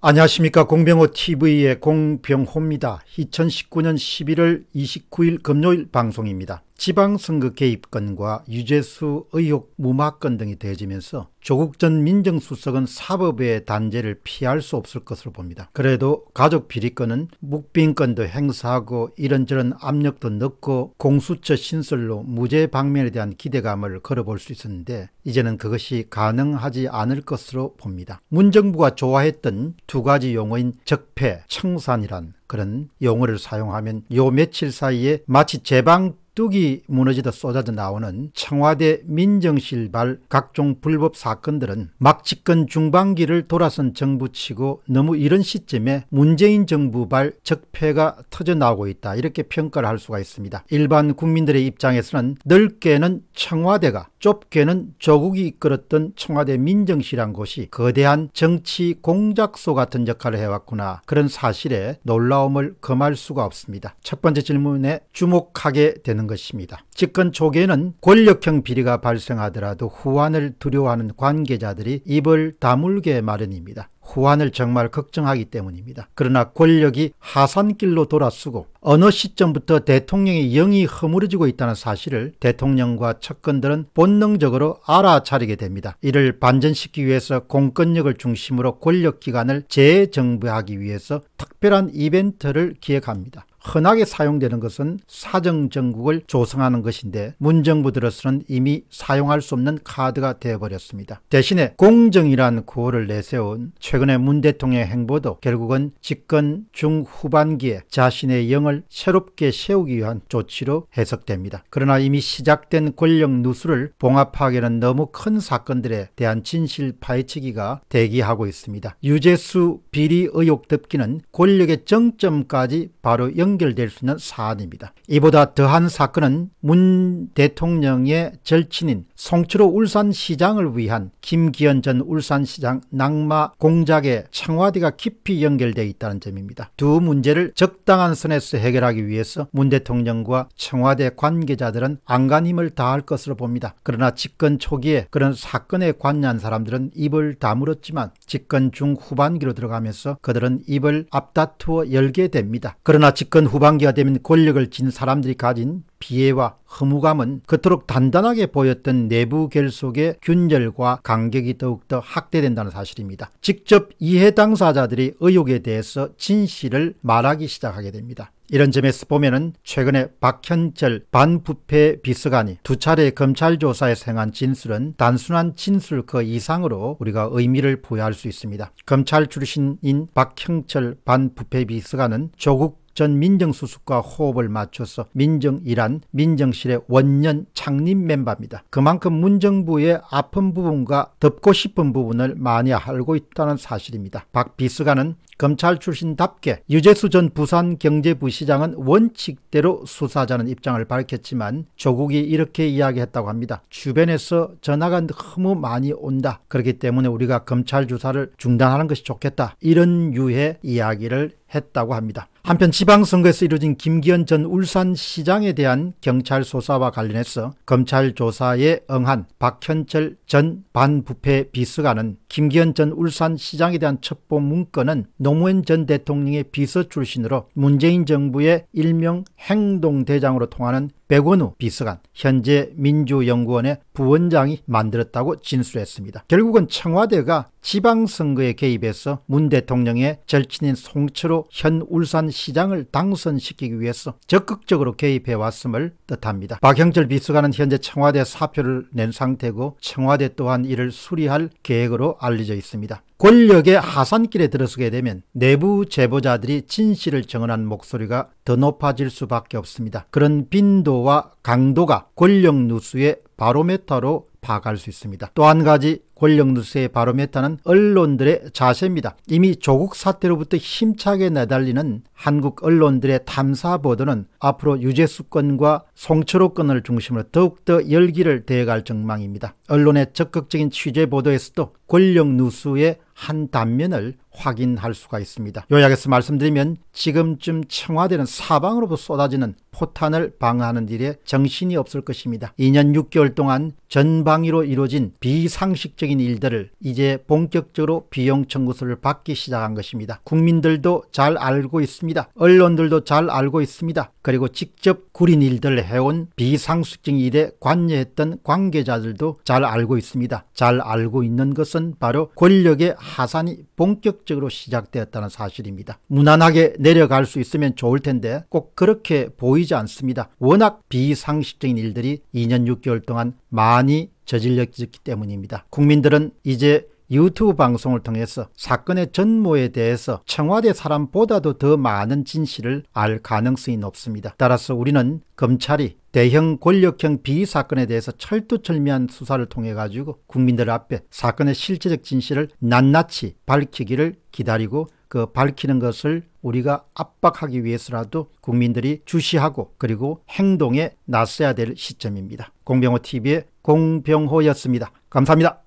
안녕하십니까 공병호TV의 공병호입니다. 2019년 11월 29일 금요일 방송입니다. 지방선거 개입건과 유재수 의혹 무마권 등이 대지면서 조국 전 민정수석은 사법의 단죄를 피할 수 없을 것으로 봅니다. 그래도 가족 비리건은 묵빈건도 행사하고 이런저런 압력도 넣고 공수처 신설로 무죄 방면에 대한 기대감을 걸어볼 수 있었는데 이제는 그것이 가능하지 않을 것으로 봅니다. 문 정부가 좋아했던 두 가지 용어인 적폐, 청산이란 그런 용어를 사용하면 요 며칠 사이에 마치 재방 뚝이 무너지듯 쏟아져 나오는 청와대 민정실발 각종 불법 사건들은 막집권 중반기를 돌아선 정부치고 너무 이런 시점에 문재인 정부발 적폐가 터져나오고 있다 이렇게 평가를 할 수가 있습니다. 일반 국민들의 입장에서는 넓게는 청와대가 좁게는 조국이 이끌었던 청와대 민정실한 곳이 거대한 정치 공작소 같은 역할을 해왔구나 그런 사실에 놀라움을 금할 수가 없습니다. 첫 번째 질문에 주목하게 되는 것입니다. 집권 초기에는 권력형 비리가 발생하더라도 후환을 두려워하는 관계자들이 입을 다물게 마련입니다. 후환을 정말 걱정하기 때문입니다. 그러나 권력이 하산길로 돌아서고 어느 시점부터 대통령의 영이 허물어지고 있다는 사실을 대통령과 측근들은 본능적으로 알아차리게 됩니다. 이를 반전시키기 위해서 공권력을 중심으로 권력기관을 재정비하기 위해서 특별한 이벤트를 기획합니다. 흔하게 사용되는 것은 사정정국을 조성하는 것인데 문정부 들어서는 이미 사용할 수 없는 카드가 되어버렸습니다. 대신에 공정이란 구호를 내세운 최근의 문 대통령의 행보도 결국은 집권 중후반기에 자신의 영을 새롭게 세우기 위한 조치로 해석됩니다. 그러나 이미 시작된 권력 누수를 봉합하기에는 너무 큰 사건들에 대한 진실 파헤치기가 대기하고 있습니다. 유재수 비리 의혹 덮기는 권력의 정점까지 바로 영 연결될 수 있는 사안입니다. 이보다 더한 사건은 문 대통령의 절친인 송추로 울산시장을 위한 김기현 전 울산시장 낙마 공작의 청와대가 깊이 연결되어 있다는 점입니다. 두 문제를 적당한 선에서 해결하기 위해서 문 대통령과 청와대 관계자들은 안간힘을 다할 것으로 봅니다. 그러나 집권 초기에 그런 사건에 관여한 사람들은 입을 다물었지만 집권 중 후반기로 들어가면서 그들은 입을 앞다투어 열게 됩니다. 그러나 집권 집권 후반기가 되면 권력을 쥔 사람들이 가진 비애와 허무감은 그토록 단단하게 보였던 내부 결속의 균열과 간격이 더욱더 확대된다는 사실입니다. 직접 이해 당사자들이 의혹에 대해서 진실을 말하기 시작하게 됩니다. 이런 점에서 보면은 최근에 박현철 반부패 비서관이 두 차례 검찰 조사에서 행한 진술은 단순한 진술 그 이상으로 우리가 의미를 부여할 수 있습니다. 검찰 출신인 박현철 반부패 비서관은 조국 전 민정수석과 호흡을 맞춰서 민정이란 민정실의 원년 창립 멤버입니다. 그만큼 문정부의 아픈 부분과 덮고 싶은 부분을 많이 알고 있다는 사실입니다. 박 비서관은 검찰 출신답게 유재수 전 부산경제부시 시장은 원칙대로 수사하자는 입장을 밝혔지만 조국이 이렇게 이야기했다고 합니다. 주변에서 전화가 너무 많이 온다. 그렇기 때문에 우리가 검찰 조사를 중단하는 것이 좋겠다. 이런 유해 이야기를 했다고 합니다. 한편 지방선거에서 이루어진 김기현 전 울산시장에 대한 경찰 수사와 관련해서 검찰 조사에 응한 박현철 전 반부패 비서관은 김기현 전 울산시장에 대한 첩보 문건은 노무현 전 대통령의 비서 출신으로 문재인 정부의 일명 행동대장으로 통하는 백원우 비서관 현재 민주연구원의 부원장이 만들었다고 진술했습니다. 결국은 청와대가 지방선거에 개입해서 문 대통령의 절친인 송철호 현 울산시장을 당선시키기 위해서 적극적으로 개입해왔음을 뜻합니다. 박형철 비서관은 현재 청와대 사표를 낸 상태고 청와대 또한 이를 수리할 계획으로 알려져 있습니다. 권력의 하산길에 들어서게 되면 내부 제보자들이 진실을 증언한 목소리가 더 높아질 수밖에 없습니다. 그런 빈도와 강도가 권력 누수의 바로메타로 파악할 수 있습니다. 또 한 가지 권력 누수에 발음했다는 언론들의 자세입니다. 이미 조국 사태로부터 힘차게 내달리는 한국 언론들의 탐사 보도는 앞으로 유재수건과 송철호건을 중심으로 더욱더 열기를 대갈 전망입니다. 언론의 적극적인 취재 보도에서도 권력 누수의 한 단면을 확인할 수가 있습니다. 요약해서 말씀드리면 지금쯤 청와대는 사방으로부터 쏟아지는 포탄을 방어하는 일에 정신이 없을 것입니다. 2년 6개월 동안 전방위로 이루어진 비상식적 적인 일들을 이제 본격적으로 비용 청구서를 받기 시작한 것입니다. 국민들도 잘 알고 있습니다. 언론들도 잘 알고 있습니다. 그리고 직접 구린 일들을 해온 비상수증 일에 관여했던 관계자들도 잘 알고 있습니다. 잘 알고 있는 것은 바로 권력의 하산이 본격적으로 시작되었다는 사실입니다. 무난하게 내려갈 수 있으면 좋을 텐데 꼭 그렇게 보이지 않습니다. 워낙 비상식적인 일들이 2년 6개월 동안 많이 저질렀기 때문입니다. 국민들은 이제 유튜브 방송을 통해서 사건의 전모에 대해서 청와대 사람보다도 더 많은 진실을 알 가능성이 높습니다. 따라서 우리는 검찰이 대형 권력형 비위 사건에 대해서 철두철미한 수사를 통해 가지고 국민들 앞에 사건의 실제적 진실을 낱낱이 밝히기를 기다리고 그 밝히는 것을 우리가 압박하기 위해서라도 국민들이 주시하고 그리고 행동에 나서야 될 시점입니다. 공병호 TV의 공병호였습니다. 감사합니다.